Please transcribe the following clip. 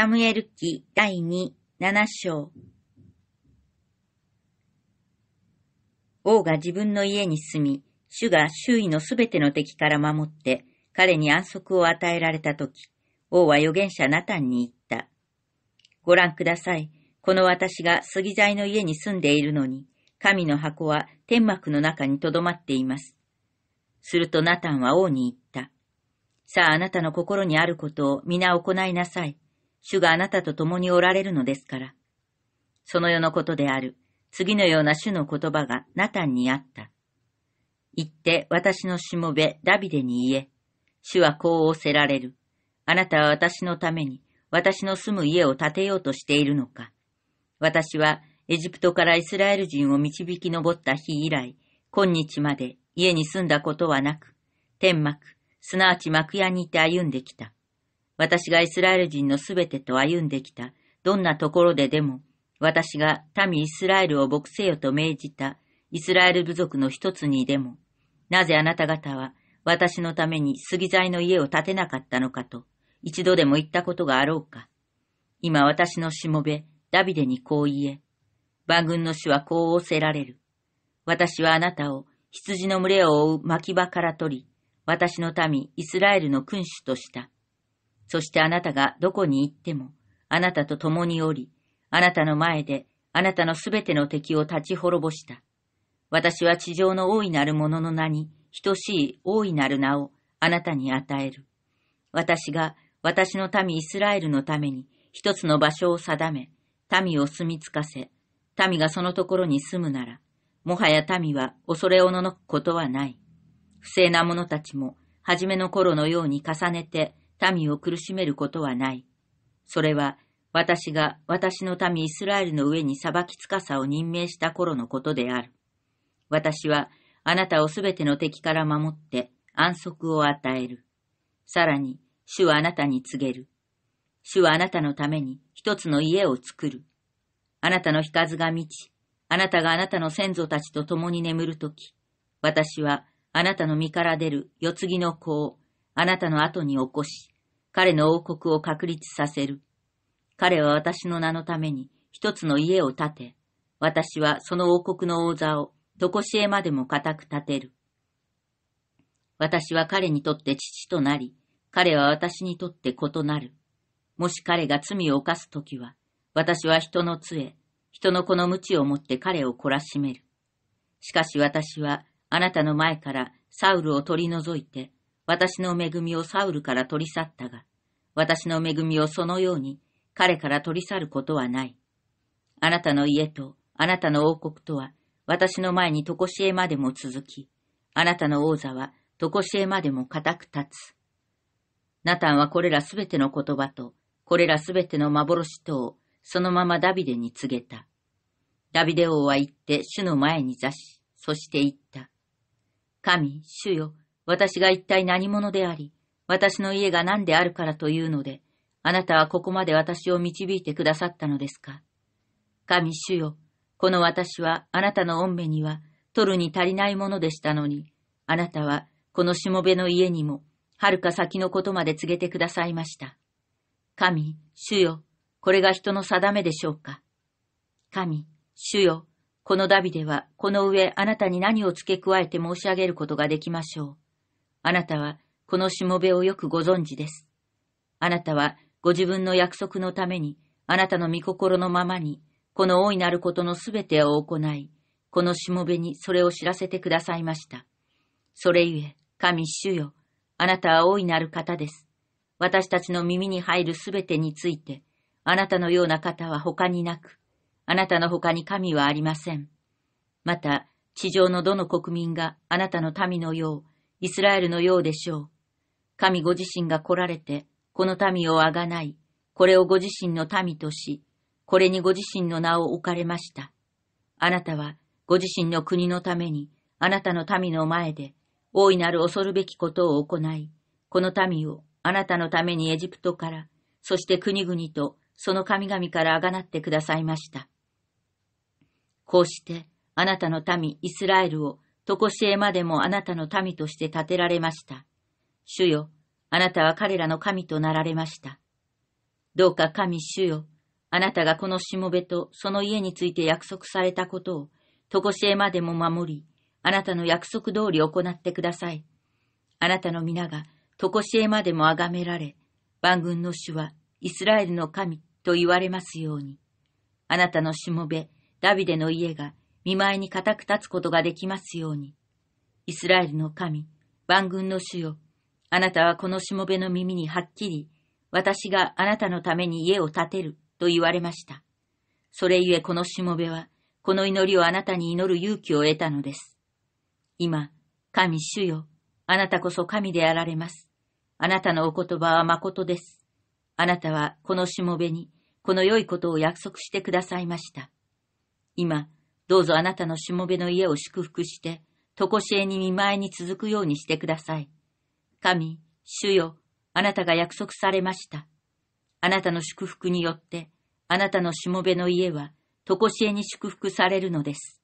サムエル記第2、7章。王が自分の家に住み、主が周囲のすべての敵から守って、彼に安息を与えられたとき、王は預言者ナタンに言った。ご覧ください。この私が杉材の家に住んでいるのに、神の箱は天幕の中に留まっています。するとナタンは王に言った。さああなたの心にあることを皆行いなさい。主があなたと共におられるのですから。その世のことである、次のような主の言葉がナタンにあった。言って私のしもべダビデに言え、主はこう仰せられる。あなたは私のために、私の住む家を建てようとしているのか。私はエジプトからイスラエル人を導き上った日以来、今日まで家に住んだことはなく、天幕、すなわち幕屋にいて歩んできた。私がイスラエル人のすべてと歩んできた、どんなところででも、私が民イスラエルを牧せよと命じた、イスラエル部族の一つにでも、なぜあなた方は私のために杉材の家を建てなかったのかと、一度でも言ったことがあろうか。今私のしもべ、ダビデにこう言え。万軍の主はこう仰せられる。私はあなたを羊の群れを追う牧場から取り、私の民、イスラエルの君主とした。そしてあなたがどこに行っても、あなたと共におり、あなたの前で、あなたのすべての敵を立ち滅ぼした。私は地上の大いなる者の名に、等しい大いなる名をあなたに与える。私が私の民イスラエルのために一つの場所を定め、民を住み着かせ、民がそのところに住むなら、もはや民は恐れおののくことはない。不正な者たちも、初めの頃のように重ねて民を苦しめることはない。それは、私が私の民イスラエルの上に裁きつかさを任命した頃のことである。私はあなたをすべての敵から守って安息を与える。さらに、主はあなたに告げる。主はあなたのために一つの家を作る。あなたの日数が満ち、あなたがあなたの先祖たちと共に眠るとき、私はあなたの身から出る世継ぎの子をあなたの後に起こし、彼の王国を確立させる。彼は私の名のために一つの家を建て、私はその王国の王座をとこしえまでも固く建てる。私は彼にとって父となり、彼は私にとって異なる。もし彼が罪を犯すときは、私は人の杖、人の子の無知を持って彼を懲らしめる。しかし私はあなたの前からサウルを取り除いて、私の恵みをサウルから取り去ったが、私の恵みをそのように彼から取り去ることはない。あなたの家とあなたの王国とは私の前にとこしえまでも続き、あなたの王座はとこしえまでも固く立つ。ナタンはこれらすべての言葉と、これらすべての幻とをそのままダビデに告げた。ダビデ王は行って主の前に座し、そして言った。神、主よ、私が一体何者であり、私の家が何であるからというので、あなたはここまで私を導いてくださったのですか。神主よ、この私はあなたの御目には取るに足りないものでしたのに、あなたはこのしもべの家にも、はるか先のことまで告げてくださいました。神、主よ、これが人の定めでしょうか。神、主よ、このダビデは、この上あなたに何を付け加えて申し上げることができましょう。あなたはこのしもべをよくご存知です。あなたはご自分の約束のために、あなたの御心のままに、この大いなることのすべてを行い、このしもべにそれを知らせてくださいました。それゆえ、神主よ、あなたは大いなる方です。私たちの耳に入るすべてについて、あなたのような方は他になく、あなたの他に神はありません。また、地上のどの国民があなたの民のよう、イスラエルのようでしょう。神ご自身が来られて、この民をあがない、これをご自身の民とし、これにご自身の名を置かれました。あなたは、ご自身の国のために、あなたの民の前で、大いなる恐るべきことを行い、この民を、あなたのためにエジプトから、そして国々と、その神々からあがなってくださいました。こうして、あなたの民、イスラエルを、とこしえまでもあなたの民として建てられました。主よ、あなたは彼らの神となられました。どうか神主よ、あなたがこのしもべとその家について約束されたことを、とこしえまでも守り、あなたの約束通り行ってください。あなたの皆が、とこしえまでも崇められ、万軍の主は、イスラエルの神と言われますように。あなたのしもべ、ダビデの家が、見舞いに固く立つことができますように。イスラエルの神、万軍の主よ、あなたはこのしもべの耳にはっきり、私があなたのために家を建てると言われました。それゆえこのしもべは、この祈りをあなたに祈る勇気を得たのです。今、神主よ、あなたこそ神であられます。あなたのお言葉は誠です。あなたはこのしもべに、この良いことを約束してくださいました。今、どうぞあなたのしもべの家を祝福して、とこしえに見舞いに続くようにしてください。神、主よ、あなたが約束されました。あなたの祝福によって、あなたのしもべの家は、とこしえに祝福されるのです。